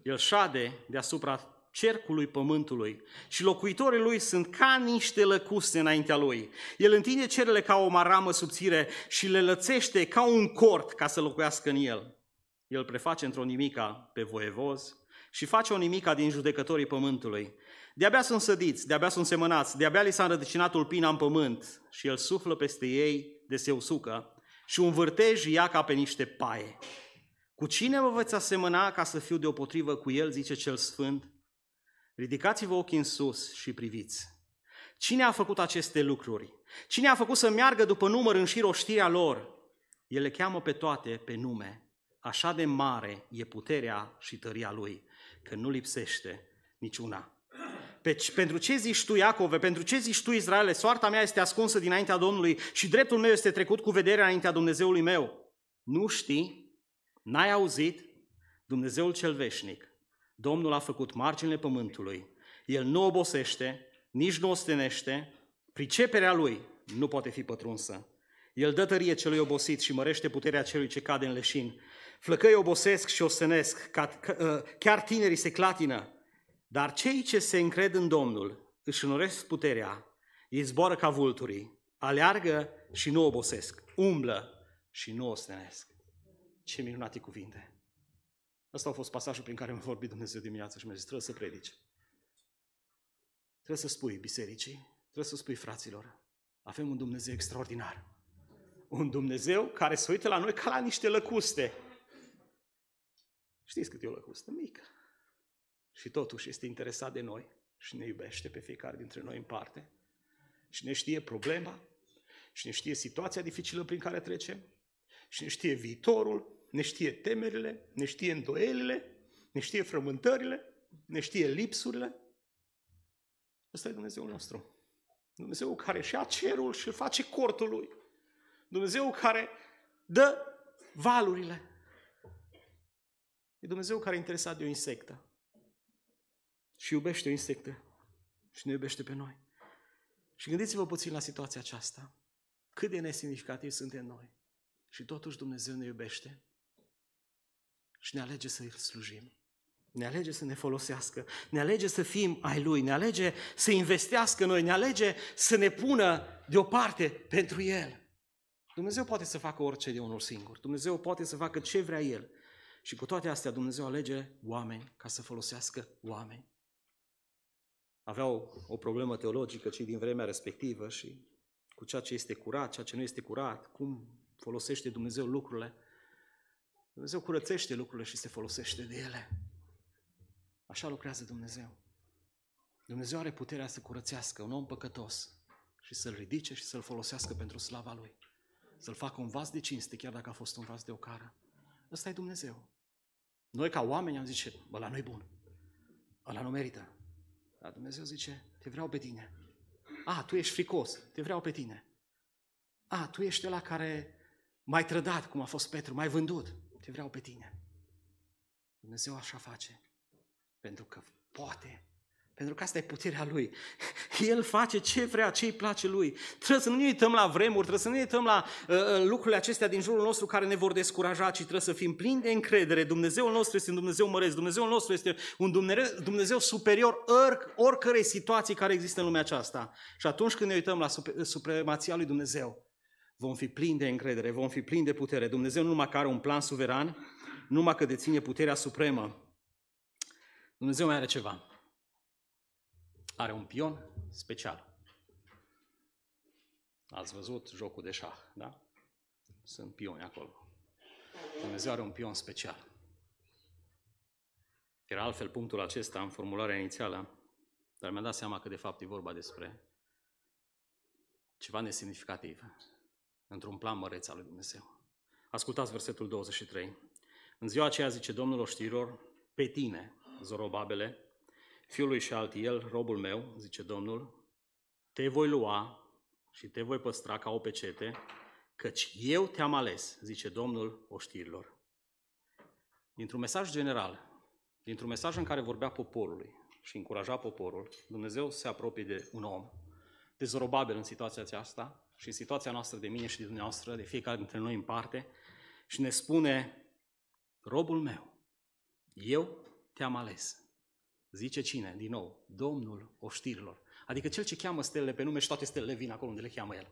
El șade deasupra cercului pământului și locuitorii lui sunt ca niște lăcuste înaintea lui. El întinde cerele ca o maramă subțire și le lățește ca un cort ca să locuiască în el. El preface într-o nimica pe voievoz, și face o nimica din judecătorii pământului. De-abia sunt sădiți, de-abia sunt semănați, de-abia li s-a înrădăcinat ulpina în pământ și el suflă peste ei de se usucă și un vârtej ia ca pe niște paie. Cu cine vă veți asemăna ca să fiu deopotrivă cu el, zice cel sfânt? Ridicați-vă ochii în sus și priviți. Cine a făcut aceste lucruri? Cine a făcut să meargă după număr în șir oștirea lor? El le cheamă pe toate pe nume. Așa de mare e puterea și tăria lui că nu lipsește niciuna. Deci, pentru ce zici tu, Iacove, pentru ce zici tu, Israele, soarta mea este ascunsă dinaintea Domnului și dreptul meu este trecut cu vederea înaintea Dumnezeului meu. Nu știi, n-ai auzit, Dumnezeul cel veșnic, Domnul a făcut marginile pământului, El nu obosește, nici nu ostenește, priceperea Lui nu poate fi pătrunsă. El dă tărie celui obosit și mărește puterea celui ce cade în leșin. Flăcăi obosesc și ostenesc, ă, chiar tinerii se clatină, dar cei ce se încred în Domnul își înoresc puterea, ei zboară ca vulturii, aleargă și nu obosesc, umblă și nu ostenesc. Ce minunate cuvinte! Asta a fost pasajul prin care mi-a vorbit Dumnezeu dimineața și mi-a zis, trebuie să predici. Trebuie să spui bisericii, trebuie să spui fraților, avem un Dumnezeu extraordinar. Un Dumnezeu care se uită la noi ca la niște lăcuste Știți cât e o lăcustă? Mică. Și totuși este interesat de noi și ne iubește pe fiecare dintre noi în parte și ne știe problema și ne știe situația dificilă prin care trecem și ne știe viitorul, ne știe temerile, ne știe îndoielile, ne știe frământările, ne știe lipsurile. Ăsta e Dumnezeul nostru. Dumnezeu care și a cerul și face cortul lui. Dumnezeu care dă valurile. E Dumnezeu care e interesat de o insectă. Și iubește o insectă. Și ne iubește pe noi. Și gândiți-vă puțin la situația aceasta. Cât de nesemnificativi suntem noi. Și totuși Dumnezeu ne iubește. Și ne alege să îl slujim. Ne alege să ne folosească, ne alege să fim ai Lui, ne alege să investească noi, ne alege să ne pună deoparte pentru El. Dumnezeu poate să facă orice de unul singur. Dumnezeu poate să facă ce vrea El. Și cu toate astea Dumnezeu alege oameni ca să folosească oameni. Aveau o problemă teologică cei din vremea respectivă și cu ceea ce este curat, ceea ce nu este curat, cum folosește Dumnezeu lucrurile. Dumnezeu curățește lucrurile și se folosește de ele. Așa lucrează Dumnezeu. Dumnezeu are puterea să curățească un om păcătos și să-l ridice și să-l folosească pentru slava lui. Să-l facă un vas de cinste, chiar dacă a fost un vas de ocară. Ăsta e Dumnezeu. Noi ca oameni am zice, bă, la noi bun, ăla nu merită. Dar Dumnezeu zice, te vreau pe tine. A, tu ești fricos, te vreau pe tine. A, tu ești la care mai trădat, cum a fost Petru, mai vândut, te vreau pe tine. Dumnezeu așa face, pentru că poate pentru că asta e puterea lui. El face ce vrea, ce îi place lui. Trebuie să nu ne uităm la vremuri, trebuie să nu ne uităm la uh, uh, lucrurile acestea din jurul nostru care ne vor descuraja, ci trebuie să fim plini de încredere. Dumnezeul nostru este un Dumnezeu măresc, Dumnezeul nostru este un Dumnezeu, Dumnezeu superior or, oricărei situații care există în lumea aceasta. Și atunci când ne uităm la super, uh, supremația lui Dumnezeu, vom fi plini de încredere, vom fi plini de putere. Dumnezeu nu numai că are un plan suveran, numai că deține puterea supremă. Dumnezeu mai are ceva are un pion special. Ați văzut jocul de șah, da? Sunt pioni acolo. Dumnezeu are un pion special. Era altfel punctul acesta în formularea inițială, dar mi-am dat seama că de fapt e vorba despre ceva nesemnificativ într-un plan măreț al lui Dumnezeu. Ascultați versetul 23. În ziua aceea zice Domnul oștirilor, pe tine, Zorobabele, fiului și altiel, robul meu, zice Domnul, te voi lua și te voi păstra ca o pecete, căci eu te-am ales, zice Domnul oștirilor. Dintr-un mesaj general, dintr-un mesaj în care vorbea poporului și încuraja poporul, Dumnezeu se apropie de un om, de în situația aceasta și în situația noastră de mine și de dumneavoastră, de fiecare dintre noi în parte, și ne spune, robul meu, eu te-am ales. Zice cine? Din nou, Domnul oștirilor. Adică cel ce cheamă stelele pe nume și toate stelele vin acolo unde le cheamă el.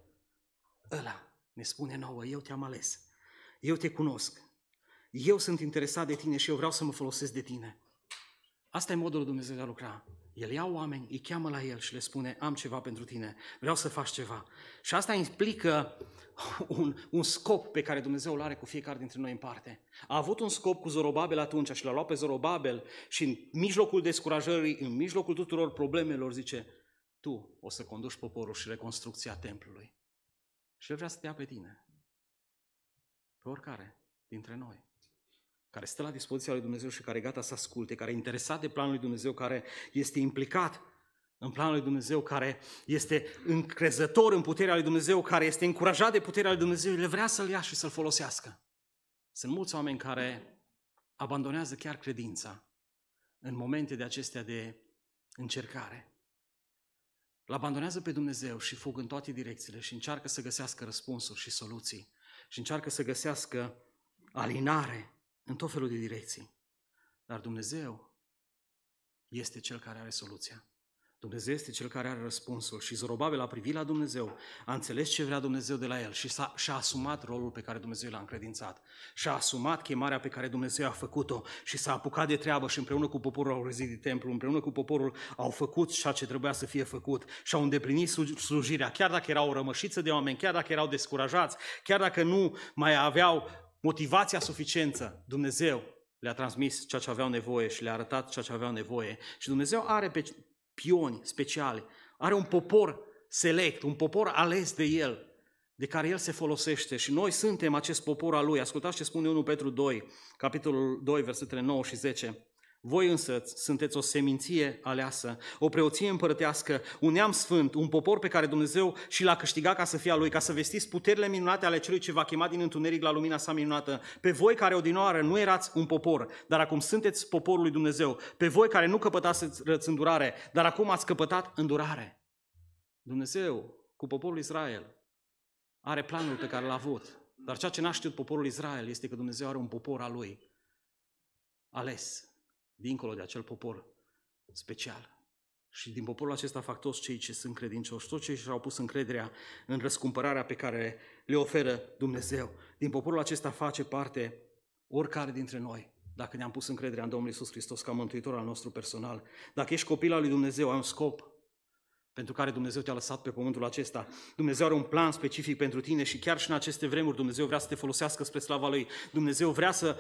Ăla ne spune nouă, eu te-am ales, eu te cunosc, eu sunt interesat de tine și eu vreau să mă folosesc de tine. Asta e modul Dumnezeu de a lucra. El ia oameni, îi cheamă la el și le spune, am ceva pentru tine, vreau să faci ceva. Și asta implică un, un scop pe care Dumnezeu îl are cu fiecare dintre noi în parte. A avut un scop cu Zorobabel atunci și l-a luat pe Zorobabel și în mijlocul descurajării, în mijlocul tuturor problemelor, zice, tu o să conduci poporul și reconstrucția templului. Și el vrea să te ia pe tine, pe oricare dintre noi care stă la dispoziția lui Dumnezeu și care e gata să asculte, care e interesat de planul lui Dumnezeu, care este implicat în planul lui Dumnezeu, care este încrezător în puterea lui Dumnezeu, care este încurajat de puterea lui Dumnezeu, le vrea să-l ia și să-l folosească. Sunt mulți oameni care abandonează chiar credința în momente de acestea de încercare. l abandonează pe Dumnezeu și fug în toate direcțiile și încearcă să găsească răspunsuri și soluții și încearcă să găsească alinare în tot felul de direcții. Dar Dumnezeu este Cel care are soluția. Dumnezeu este Cel care are răspunsul și Zorobabel a privit la Dumnezeu, a înțeles ce vrea Dumnezeu de la el și s-a, și-a asumat rolul pe care Dumnezeu l-a încredințat. Și-a asumat chemarea pe care Dumnezeu a făcut-o și s-a apucat de treabă și împreună cu poporul au de templu, împreună cu poporul au făcut ceea ce trebuia să fie făcut și au îndeplinit slujirea, chiar dacă erau o rămășiță de oameni, chiar dacă erau descurajați, chiar dacă nu mai aveau motivația suficiență, Dumnezeu le-a transmis ceea ce aveau nevoie și le-a arătat ceea ce aveau nevoie. Și Dumnezeu are pe pioni speciali, are un popor select, un popor ales de El, de care El se folosește și noi suntem acest popor al Lui. Ascultați ce spune 1 Petru 2, capitolul 2, versetele 9 și 10. Voi însă sunteți o seminție aleasă, o preoție împărătească, un neam sfânt, un popor pe care Dumnezeu și l-a câștigat ca să fie a lui, ca să vestiți puterile minunate ale celui ce va chema din întuneric la lumina sa minunată. Pe voi care odinoară nu erați un popor, dar acum sunteți poporul lui Dumnezeu. Pe voi care nu căpătați îndurare, dar acum ați căpătat îndurare. Dumnezeu cu poporul Israel are planul pe care l-a avut. Dar ceea ce n-a știut poporul Israel este că Dumnezeu are un popor al lui ales, dincolo de acel popor special. Și din poporul acesta fac toți cei ce sunt credincioși, toți cei și-au pus încrederea în răscumpărarea pe care le oferă Dumnezeu. Din poporul acesta face parte oricare dintre noi, dacă ne-am pus încrederea în Domnul Isus Hristos ca mântuitor al nostru personal. Dacă ești copil al lui Dumnezeu, ai un scop pentru care Dumnezeu te-a lăsat pe pământul acesta. Dumnezeu are un plan specific pentru tine și chiar și în aceste vremuri Dumnezeu vrea să te folosească spre slava Lui. Dumnezeu vrea să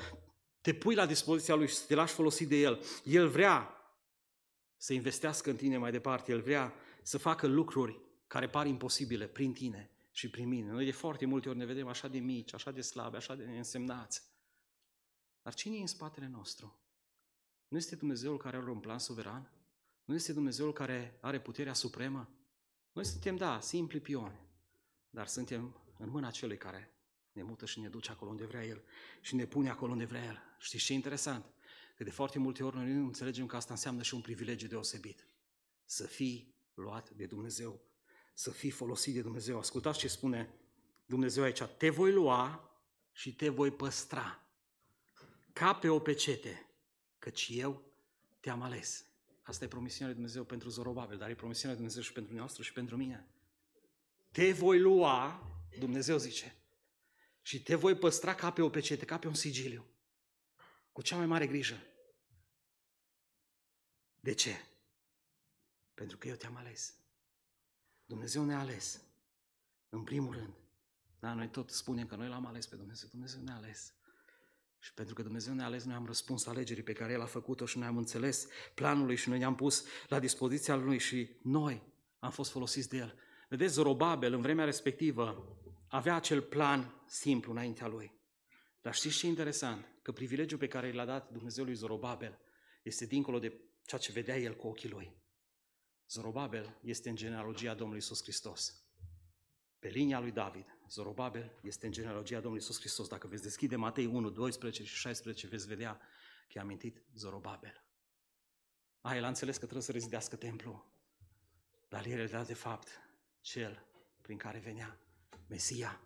te pui la dispoziția Lui și să te lași folosit de El. El vrea să investească în tine mai departe. El vrea să facă lucruri care par imposibile prin tine și prin mine. Noi de foarte multe ori ne vedem așa de mici, așa de slabi, așa de neînsemnați. Dar cine e în spatele nostru? Nu este Dumnezeul care are un plan suveran? Nu este Dumnezeul care are puterea supremă? Noi suntem, da, simpli pioni, dar suntem în mâna celui care ne mută și ne duce acolo unde vrea El și ne pune acolo unde vrea El. Știți ce e interesant? Că de foarte multe ori noi nu înțelegem că asta înseamnă și un privilegiu deosebit. Să fii luat de Dumnezeu, să fii folosit de Dumnezeu. Ascultați ce spune Dumnezeu aici. Te voi lua și te voi păstra ca pe o pecete, căci eu te-am ales. Asta e promisiunea lui Dumnezeu pentru Zorobabel, dar e promisiunea lui Dumnezeu și pentru noastră și pentru mine. Te voi lua, Dumnezeu zice, și te voi păstra ca pe o pecete, ca pe un sigiliu. Cu cea mai mare grijă. De ce? Pentru că eu te-am ales. Dumnezeu ne-a ales. În primul rând. Da, noi tot spunem că noi l-am ales pe Dumnezeu. Dumnezeu ne-a ales. Și pentru că Dumnezeu ne-a ales, noi am răspuns alegerii pe care El a făcut-o și noi am înțeles planul Lui și noi ne-am pus la dispoziția Lui și noi am fost folosiți de El. Vedeți, Zorobabel, în vremea respectivă, avea acel plan simplu înaintea lui. Dar știți ce e interesant? Că privilegiul pe care l-a dat Dumnezeu lui Zorobabel este dincolo de ceea ce vedea el cu ochii lui. Zorobabel este în genealogia Domnului Isus Hristos. Pe linia lui David, Zorobabel este în genealogia Domnului Isus Hristos. Dacă veți deschide Matei 1, 12 și 16, veți vedea că i-a mintit Zorobabel. A, el a înțeles că trebuie să rezidească templul, dar el era de fapt cel prin care venea Mesia,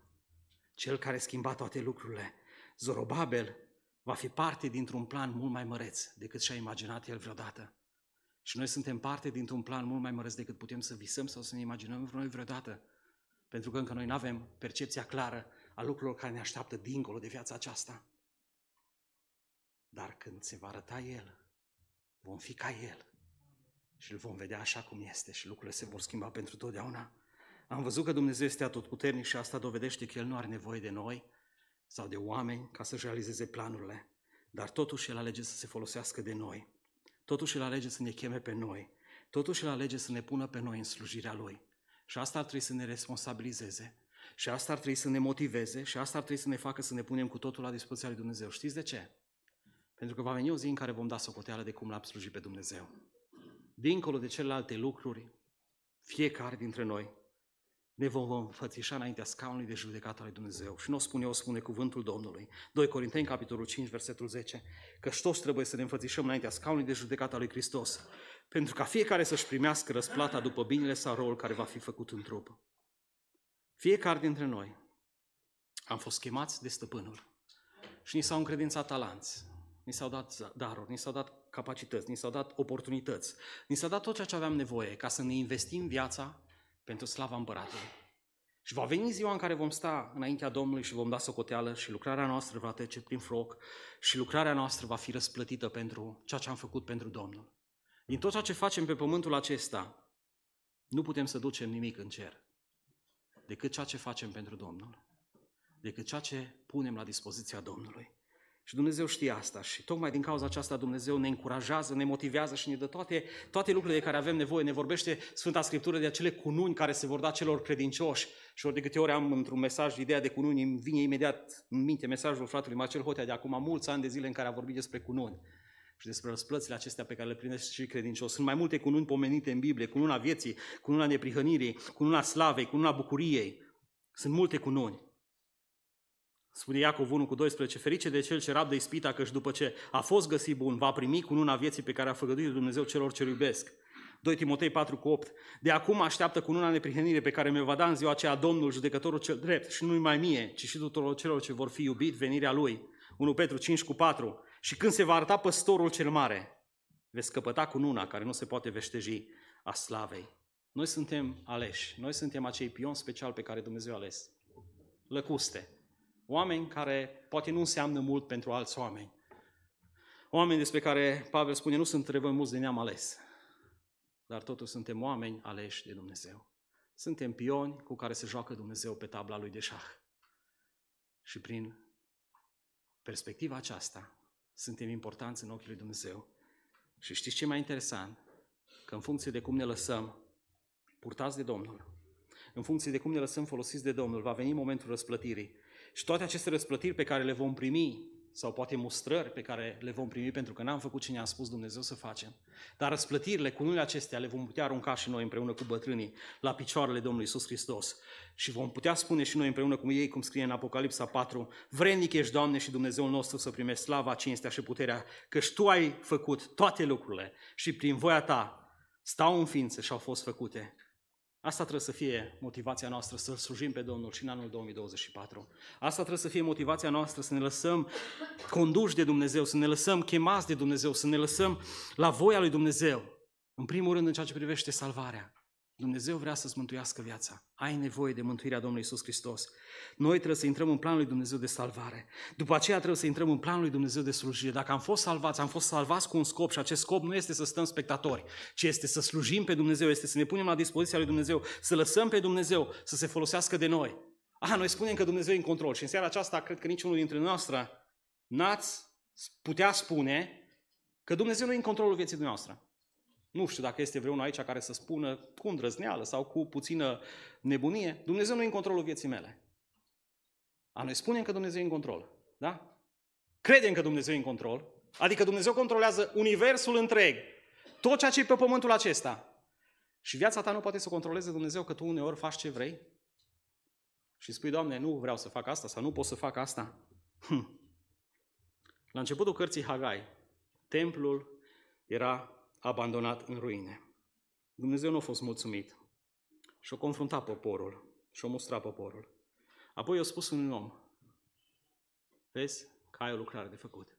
cel care schimba toate lucrurile. Zorobabel va fi parte dintr-un plan mult mai măreț decât și-a imaginat el vreodată. Și noi suntem parte dintr-un plan mult mai măreț decât putem să visăm sau să ne imaginăm noi vreodată. Pentru că încă noi nu avem percepția clară a lucrurilor care ne așteaptă dincolo de viața aceasta. Dar când se va arăta El, vom fi ca El și îl vom vedea așa cum este și lucrurile se vor schimba pentru totdeauna. Am văzut că Dumnezeu este atotputernic și asta dovedește că El nu are nevoie de noi sau de oameni ca să-și realizeze planurile. Dar totuși El alege să se folosească de noi. Totuși El alege să ne cheme pe noi. Totuși El alege să ne pună pe noi în slujirea Lui. Și asta ar trebui să ne responsabilizeze. Și asta ar trebui să ne motiveze și asta ar trebui să ne facă să ne punem cu totul la dispoziția lui Dumnezeu. Știți de ce? Pentru că va veni o zi în care vom da socoteală de cum l-am slujit pe Dumnezeu. Dincolo de celelalte lucruri, fiecare dintre noi ne vom înfățișa înaintea scaunului de judecată al lui Dumnezeu. Și nu o spun eu, o spune cuvântul Domnului. 2 Corinteni, capitolul 5, versetul 10. Că toți trebuie să ne înfățișăm înaintea scaunului de judecată al lui Hristos, pentru ca fiecare să-și primească răsplata după binele sau rolul care va fi făcut în trup. Fiecare dintre noi am fost chemați de stăpânul și ni s-au încredințat talanți, ni s-au dat daruri, ni s-au dat capacități, ni s-au dat oportunități, ni s-a dat tot ceea ce aveam nevoie ca să ne investim viața pentru slava împăratului. Și va veni ziua în care vom sta înaintea Domnului și vom da socoteală și lucrarea noastră va trece prin froc și lucrarea noastră va fi răsplătită pentru ceea ce am făcut pentru Domnul. Din tot ceea ce facem pe pământul acesta, nu putem să ducem nimic în cer decât ceea ce facem pentru Domnul, decât ceea ce punem la dispoziția Domnului. Și Dumnezeu știe asta și tocmai din cauza aceasta Dumnezeu ne încurajează, ne motivează și ne dă toate, toate lucrurile de care avem nevoie. Ne vorbește Sfânta Scriptură de acele cununi care se vor da celor credincioși. Și ori de câte ori am într-un mesaj ideea de cununi, îmi vine imediat în minte mesajul fratelui Marcel Hotea de acum mulți ani de zile în care a vorbit despre cununi și despre răsplățile acestea pe care le primește și credincios. Sunt mai multe cununi pomenite în Biblie, cununa vieții, cununa neprihănirii, cununa slavei, cununa bucuriei. Sunt multe cununi. Spune Iacov 1 cu 12, ferice de cel ce rabdă ispita, căci după ce a fost găsit bun, va primi cu luna vieții pe care a făgăduit Dumnezeu celor ce iubesc. 2 Timotei 4 cu 8. De acum așteaptă cu luna neprihănire pe care mi-o va da în ziua aceea Domnul, judecătorul cel drept, și nu mai mie, ci și tuturor celor ce vor fi iubit venirea Lui. 1 Petru 5 cu 4. Și când se va arăta păstorul cel mare, veți căpăta cu luna care nu se poate veșteji a slavei. Noi suntem aleși, noi suntem acei pion special pe care Dumnezeu a ales. Lăcuste, Oameni care poate nu înseamnă mult pentru alți oameni. Oameni despre care Pavel spune, nu suntem voi mulți de neam ales, dar totuși suntem oameni aleși de Dumnezeu. Suntem pioni cu care se joacă Dumnezeu pe tabla lui de șah. Și prin perspectiva aceasta, suntem importanți în ochii lui Dumnezeu. Și știți ce e mai interesant? Că în funcție de cum ne lăsăm purtați de Domnul, în funcție de cum ne lăsăm folosiți de Domnul, va veni momentul răsplătirii. Și toate aceste răsplătiri pe care le vom primi, sau poate mustrări pe care le vom primi pentru că n-am făcut ce ne-a spus Dumnezeu să facem. Dar răsplătirile cu unele acestea le vom putea arunca și noi împreună cu bătrânii la picioarele Domnului Isus Hristos. Și vom putea spune și noi împreună cu ei, cum scrie în Apocalipsa 4, Vrednic ești, Doamne, și Dumnezeul nostru să primești slava, cinstea și puterea, și Tu ai făcut toate lucrurile și prin voia Ta stau în ființă și au fost făcute Asta trebuie să fie motivația noastră, să-L slujim pe Domnul și în anul 2024. Asta trebuie să fie motivația noastră, să ne lăsăm conduși de Dumnezeu, să ne lăsăm chemați de Dumnezeu, să ne lăsăm la voia lui Dumnezeu. În primul rând, în ceea ce privește salvarea. Dumnezeu vrea să-ți mântuiască viața. Ai nevoie de mântuirea Domnului Isus Hristos. Noi trebuie să intrăm în planul lui Dumnezeu de salvare. După aceea trebuie să intrăm în planul lui Dumnezeu de slujire. Dacă am fost salvați, am fost salvați cu un scop și acest scop nu este să stăm spectatori, ci este să slujim pe Dumnezeu, este să ne punem la dispoziția lui Dumnezeu, să lăsăm pe Dumnezeu să se folosească de noi. A, noi spunem că Dumnezeu e în control și în seara aceasta cred că niciunul dintre noastre n-ați putea spune că Dumnezeu nu e în controlul vieții noastre. Nu știu dacă este vreunul aici care să spună cu îndrăzneală sau cu puțină nebunie, Dumnezeu nu e în controlul vieții mele. A noi spunem că Dumnezeu e în control, da? Credem că Dumnezeu e în control, adică Dumnezeu controlează universul întreg, tot ceea ce e pe pământul acesta. Și viața ta nu poate să controleze Dumnezeu că tu uneori faci ce vrei și spui, Doamne, nu vreau să fac asta sau nu pot să fac asta. Hm. La începutul cărții Hagai, templul era abandonat în ruine. Dumnezeu nu a fost mulțumit și-a confruntat poporul și-a mustrat poporul. Apoi i-a spus un om, vezi că ai o lucrare de făcut.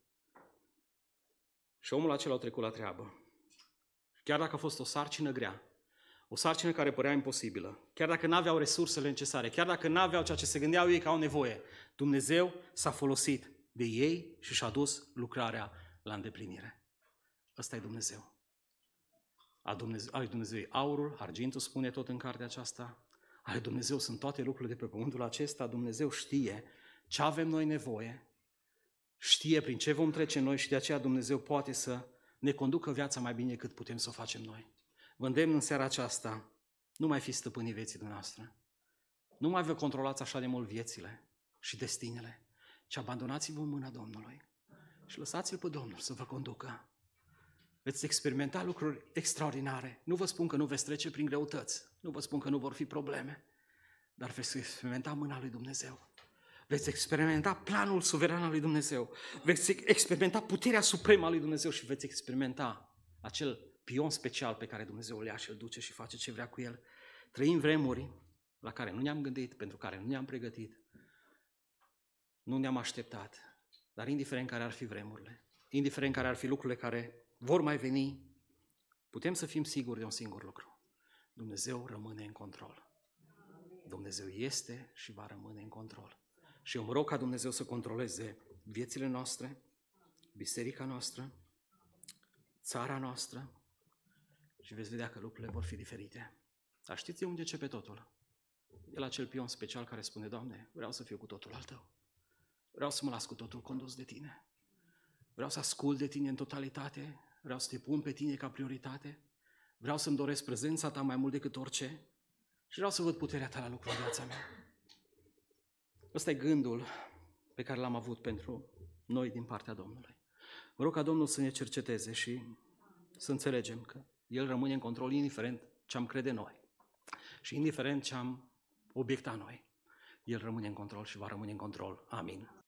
Și omul acela a trecut la treabă. Chiar dacă a fost o sarcină grea, o sarcină care părea imposibilă, chiar dacă nu aveau resursele necesare, chiar dacă nu aveau ceea ce se gândeau ei că au nevoie, Dumnezeu s-a folosit de ei și și-a dus lucrarea la îndeplinire. Ăsta e Dumnezeu al Dumnezeu, al Dumnezeu e aurul, argintul spune tot în cartea aceasta, ale Dumnezeu sunt toate lucrurile de pe pământul acesta, Dumnezeu știe ce avem noi nevoie, știe prin ce vom trece noi și de aceea Dumnezeu poate să ne conducă viața mai bine cât putem să o facem noi. Vă îndemn în seara aceasta, nu mai fiți stăpânii vieții dumneavoastră. Nu mai vă controlați așa de mult viețile și destinele, ci abandonați-vă în mâna Domnului și lăsați-L pe Domnul să vă conducă veți experimenta lucruri extraordinare. Nu vă spun că nu veți trece prin greutăți, nu vă spun că nu vor fi probleme, dar veți experimenta mâna lui Dumnezeu. Veți experimenta planul suveran al lui Dumnezeu. Veți experimenta puterea supremă a lui Dumnezeu și veți experimenta acel pion special pe care Dumnezeu îl ia și îl duce și face ce vrea cu el. Trăim vremuri la care nu ne-am gândit, pentru care nu ne-am pregătit, nu ne-am așteptat, dar indiferent care ar fi vremurile, indiferent care ar fi lucrurile care vor mai veni, putem să fim siguri de un singur lucru. Dumnezeu rămâne în control. Dumnezeu este și va rămâne în control. Și eu mă rog ca Dumnezeu să controleze viețile noastre, biserica noastră, țara noastră și veți vedea că lucrurile vor fi diferite. Dar știți de unde începe totul? De la cel pion special care spune, Doamne, vreau să fiu cu totul al Tău. Vreau să mă las cu totul condus de Tine. Vreau să ascult de Tine în totalitate vreau să te pun pe tine ca prioritate, vreau să-mi doresc prezența ta mai mult decât orice și vreau să văd puterea ta la lucru în viața mea. Ăsta e gândul pe care l-am avut pentru noi din partea Domnului. Mă rog ca Domnul să ne cerceteze și să înțelegem că El rămâne în control indiferent ce am crede noi și indiferent ce am obiecta noi. El rămâne în control și va rămâne în control. Amin.